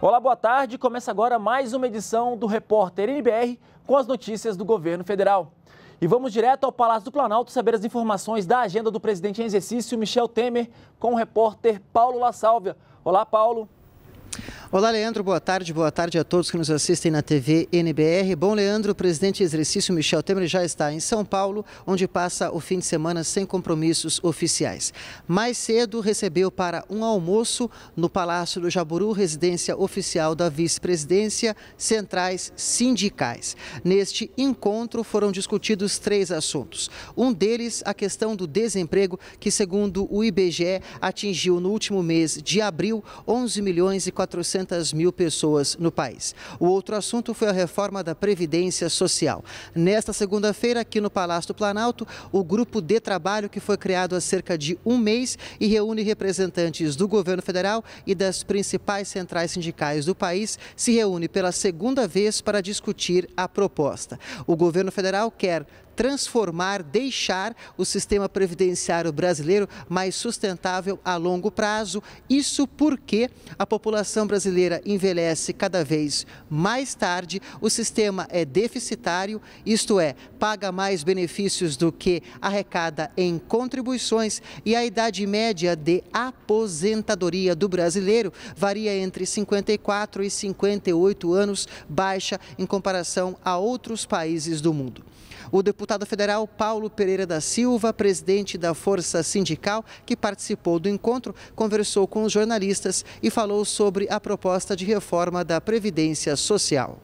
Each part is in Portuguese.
Olá, boa tarde. Começa agora mais uma edição do Repórter NBR com as notícias do governo federal. E vamos direto ao Palácio do Planalto saber as informações da agenda do presidente em exercício, Michel Temer, com o repórter Paulo La Sálvia. Olá, Paulo. Olá, Leandro, boa tarde, boa tarde a todos que nos assistem na TV NBR. Bom, Leandro, o presidente exercício Michel Temer já está em São Paulo, onde passa o fim de semana sem compromissos oficiais. Mais cedo, recebeu para um almoço no Palácio do Jaburu, residência oficial da vice-presidência, centrais sindicais. Neste encontro foram discutidos três assuntos. Um deles, a questão do desemprego, que segundo o IBGE atingiu no último mês de abril 11 milhões e 400 400 mil pessoas no país. O outro assunto foi a reforma da Previdência Social. Nesta segunda-feira, aqui no Palácio do Planalto, o grupo de trabalho que foi criado há cerca de um mês e reúne representantes do governo federal e das principais centrais sindicais do país, se reúne pela segunda vez para discutir a proposta. O governo federal quer transformar, deixar o sistema previdenciário brasileiro mais sustentável a longo prazo. Isso porque a população brasileira envelhece cada vez mais tarde, o sistema é deficitário, isto é, paga mais benefícios do que arrecada em contribuições e a idade média de aposentadoria do brasileiro varia entre 54 e 58 anos, baixa em comparação a outros países do mundo. O deputado federal Paulo Pereira da Silva, presidente da Força Sindical, que participou do encontro, conversou com os jornalistas e falou sobre a proposta de reforma da Previdência Social.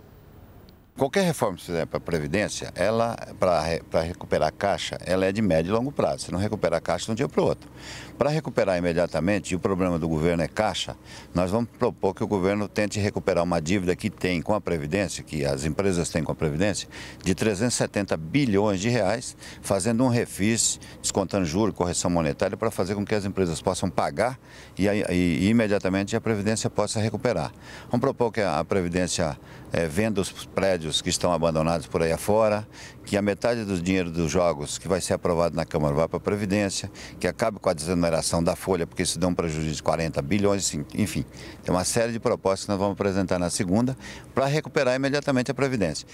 Qualquer reforma que fizer para a Previdência, ela, para recuperar a caixa, ela é de médio e longo prazo. Você não recupera a caixa de um dia para o outro. Para recuperar imediatamente, e o problema do governo é caixa, nós vamos propor que o governo tente recuperar uma dívida que tem com a Previdência, que as empresas têm com a Previdência, de 370 bilhões de reais, fazendo um refis, descontando juros, correção monetária, para fazer com que as empresas possam pagar e, e, e imediatamente a Previdência possa recuperar. Vamos propor que a Previdência é, venda os prédios estádios que estão abandonados por aí afora, que a metade do dinheiro dos jogos que vai ser aprovado na Câmara vai para a Previdência, que acabe com a desoneração da folha, porque isso dá um prejuízo de 40 bilhões, enfim. Tem uma série de propostas que nós vamos apresentar na segunda para recuperar imediatamente a Previdência.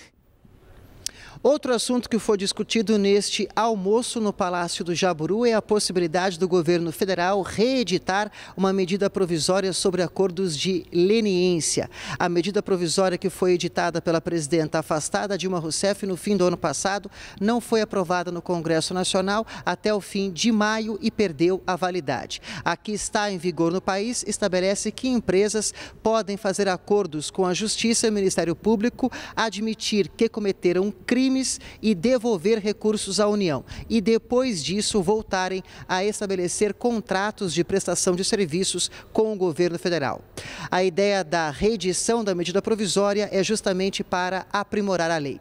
Outro assunto que foi discutido neste almoço no Palácio do Jaburu é a possibilidade do governo federal reeditar uma medida provisória sobre acordos de leniência. A medida provisória que foi editada pela presidenta afastada Dilma Rousseff no fim do ano passado não foi aprovada no Congresso Nacional até o fim de maio e perdeu a validade. A que está em vigor no país estabelece que empresas podem fazer acordos com a Justiça e o Ministério Público, admitir que cometeram um crime crimes e devolver recursos à União. E depois disso voltarem a estabelecer contratos de prestação de serviços com o governo federal. A ideia da reedição da medida provisória é justamente para aprimorar a lei.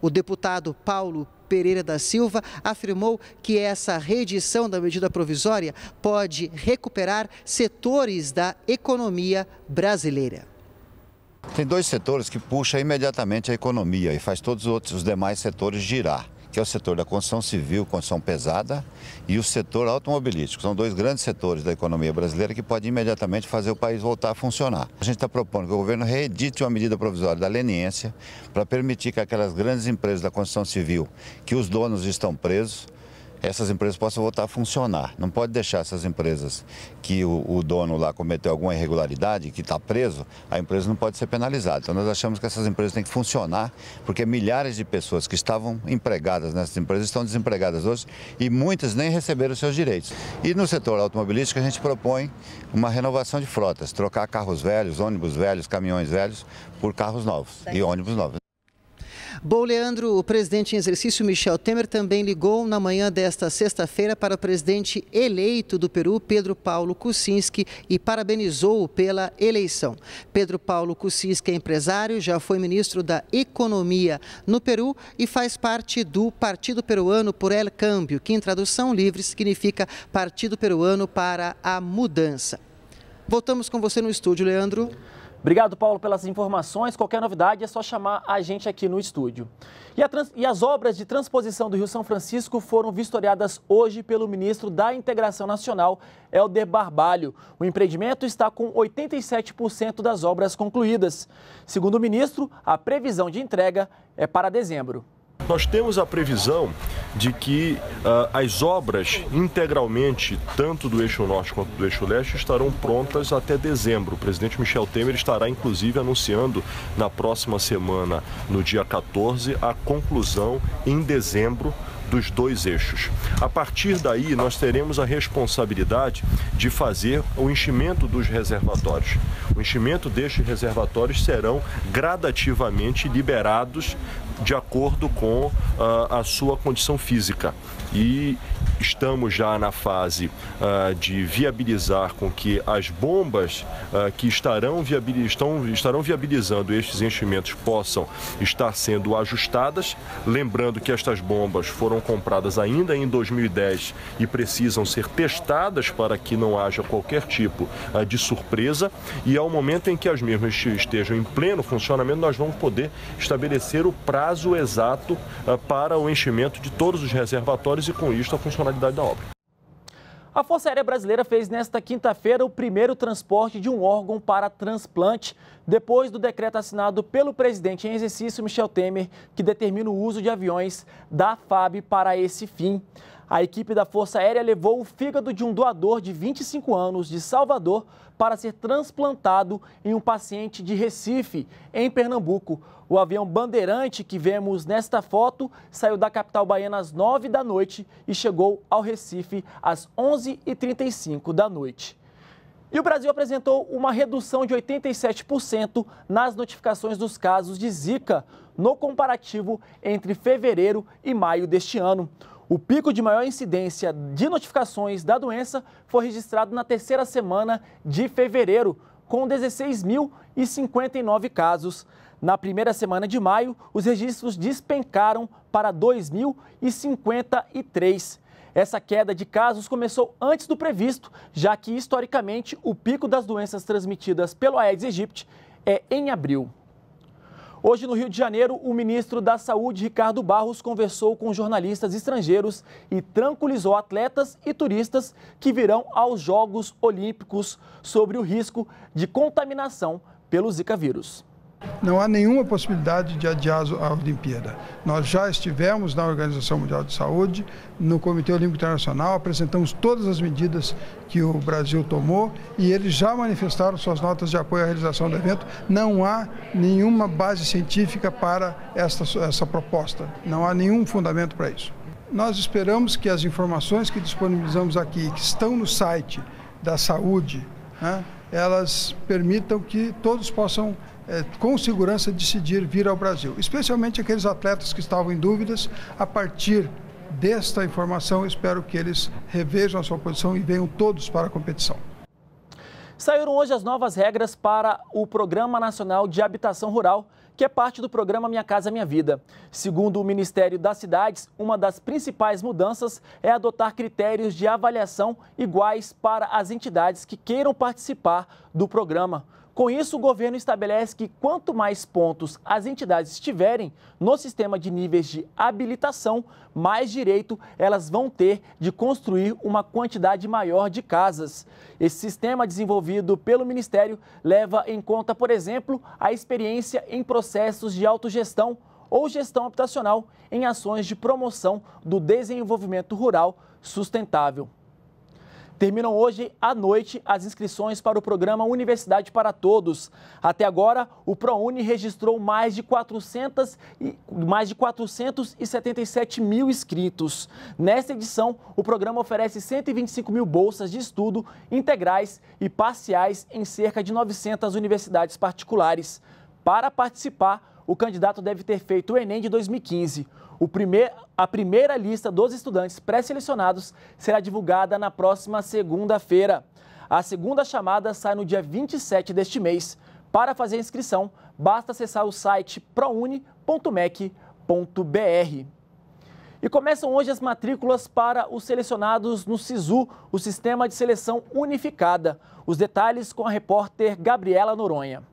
O deputado Paulo Pereira da Silva afirmou que essa reedição da medida provisória pode recuperar setores da economia brasileira. Tem dois setores que puxam imediatamente a economia e faz todos os outros os demais setores girar, que é o setor da construção civil, construção pesada, e o setor automobilístico. São dois grandes setores da economia brasileira que podem imediatamente fazer o país voltar a funcionar. A gente está propondo que o governo reedite uma medida provisória da leniência para permitir que aquelas grandes empresas da construção civil, que os donos estão presos, essas empresas possam voltar a funcionar. Não pode deixar essas empresas que o, o dono lá cometeu alguma irregularidade, que está preso, a empresa não pode ser penalizada. Então nós achamos que essas empresas têm que funcionar, porque milhares de pessoas que estavam empregadas nessas empresas estão desempregadas hoje e muitas nem receberam seus direitos. E no setor automobilístico a gente propõe uma renovação de frotas, trocar carros velhos, ônibus velhos, caminhões velhos por carros novos e ônibus novos. Bom, Leandro, o presidente em exercício Michel Temer também ligou na manhã desta sexta-feira para o presidente eleito do Peru, Pedro Paulo Kuczynski, e parabenizou-o pela eleição. Pedro Paulo Kuczynski é empresário, já foi ministro da Economia no Peru e faz parte do Partido Peruano por El Câmbio, que em tradução livre significa Partido Peruano para a Mudança. Voltamos com você no estúdio, Leandro. Obrigado, Paulo, pelas informações. Qualquer novidade é só chamar a gente aqui no estúdio. E, trans... e, as obras de transposição do Rio São Francisco foram vistoriadas hoje pelo ministro da Integração Nacional, Helder Barbalho. O empreendimento está com 87% das obras concluídas. Segundo o ministro, a previsão de entrega é para dezembro. Nós temos a previsão de que uh, as obras integralmente, tanto do eixo norte quanto do eixo leste, estarão prontas até dezembro. O presidente Michel Temer estará, inclusive, anunciando na próxima semana, no dia 14, a conclusão em dezembro dos dois eixos. A partir daí, nós teremos a responsabilidade de fazer o enchimento dos reservatórios. O enchimento destes reservatórios serão gradativamente liberados de acordo com uh, a sua condição física. E estamos já na fase uh, de viabilizar com que as bombas uh, que estarão, viabiliz estão, estarão viabilizando estes enchimentos possam estar sendo ajustadas. Lembrando que estas bombas foram compradas ainda em 2010 e precisam ser testadas para que não haja qualquer tipo uh, de surpresa. E ao momento em que as mesmas estejam em pleno funcionamento, nós vamos poder estabelecer o prazo prazo exato eh, para o enchimento de todos os reservatórios e, com isto, a funcionalidade da obra. A Força Aérea Brasileira fez nesta quinta-feira o primeiro transporte de um órgão para transplante, depois do decreto assinado pelo presidente em exercício Michel Temer, que determina o uso de aviões da FAB para esse fim. A equipe da Força Aérea levou o fígado de um doador de 25 anos de Salvador para ser transplantado em um paciente de Recife, em Pernambuco. O avião bandeirante que vemos nesta foto saiu da capital baiana às 9 da noite e chegou ao Recife às 11h35 da noite. E o Brasil apresentou uma redução de 87% nas notificações dos casos de Zika no comparativo entre fevereiro e maio deste ano. O pico de maior incidência de notificações da doença foi registrado na terceira semana de fevereiro, com 16.059 casos. Na primeira semana de maio, os registros despencaram para 2.053. Essa queda de casos começou antes do previsto, já que historicamente o pico das doenças transmitidas pelo Aedes aegypti é em abril. Hoje, no Rio de Janeiro, o ministro da Saúde, Ricardo Barros, conversou com jornalistas estrangeiros e tranquilizou atletas e turistas que virão aos Jogos Olímpicos sobre o risco de contaminação pelo Zika vírus. Não há nenhuma possibilidade de adiar a Olimpíada. Nós já estivemos na Organização Mundial de Saúde, no Comitê Olímpico Internacional, apresentamos todas as medidas que o Brasil tomou e eles já manifestaram suas notas de apoio à realização do evento. Não há nenhuma base científica para esta, essa proposta, não há nenhum fundamento para isso. Nós esperamos que as informações que disponibilizamos aqui, que estão no site da saúde, né, elas permitam que todos possam é, com segurança decidir vir ao Brasil, especialmente aqueles atletas que estavam em dúvidas a partir desta informação, espero que eles revejam a sua posição e venham todos para a competição. Saíram hoje as novas regras para o Programa Nacional de Habitação Rural, que é parte do programa Minha Casa Minha Vida. Segundo o Ministério das Cidades, uma das principais mudanças é adotar critérios de avaliação iguais para as entidades que queiram participar do programa. Com isso, o governo estabelece que quanto mais pontos as entidades tiverem no sistema de níveis de habilitação, mais direito elas vão ter de construir uma quantidade maior de casas. Esse sistema desenvolvido pelo Ministério leva em conta, por exemplo, a experiência em processos de autogestão ou gestão habitacional em ações de promoção do desenvolvimento rural sustentável. Terminam hoje à noite as inscrições para o programa Universidade para Todos. Até agora, o ProUni registrou mais de, 400 e, mais de 477 mil inscritos. Nesta edição, o programa oferece 125 mil bolsas de estudo integrais e parciais em cerca de 900 universidades particulares. Para participar, o candidato deve ter feito o Enem de 2015. Primeir, a primeira lista dos estudantes pré-selecionados será divulgada na próxima segunda-feira. A segunda chamada sai no dia 27 deste mês. Para fazer a inscrição, basta acessar o site proune.mec.br. E começam hoje as matrículas para os selecionados no SISU, o Sistema de Seleção Unificada. Os detalhes com a repórter Gabriela Noronha.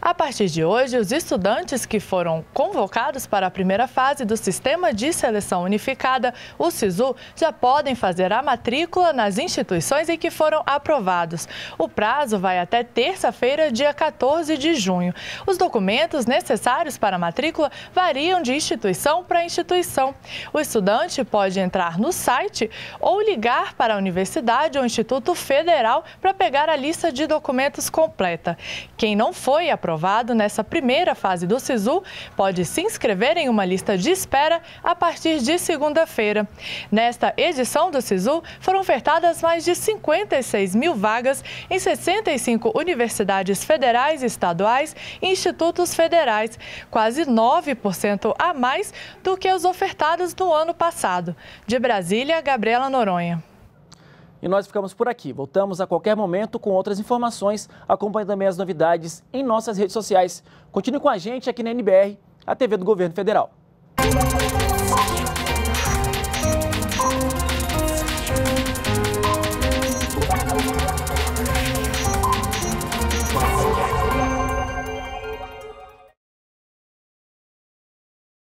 A partir de hoje, os estudantes que foram convocados para a primeira fase do Sistema de Seleção Unificada, o SISU, já podem fazer a matrícula nas instituições em que foram aprovados. O prazo vai até terça-feira, dia 14 de junho. Os documentos necessários para a matrícula variam de instituição para instituição. O estudante pode entrar no site ou ligar para a universidade ou instituto federal para pegar a lista de documentos completa. Quem não foi foi aprovado nessa primeira fase do SISU pode se inscrever em uma lista de espera a partir de segunda-feira. Nesta edição do SISU, foram ofertadas mais de 56 mil vagas em 65 universidades federais, estaduais e institutos federais, quase 9% a mais do que os ofertados no ano passado. De Brasília, Gabriela Noronha. E nós ficamos por aqui. Voltamos a qualquer momento com outras informações. Acompanhe também as novidades em nossas redes sociais. Continue com a gente aqui na NBR, a TV do Governo Federal.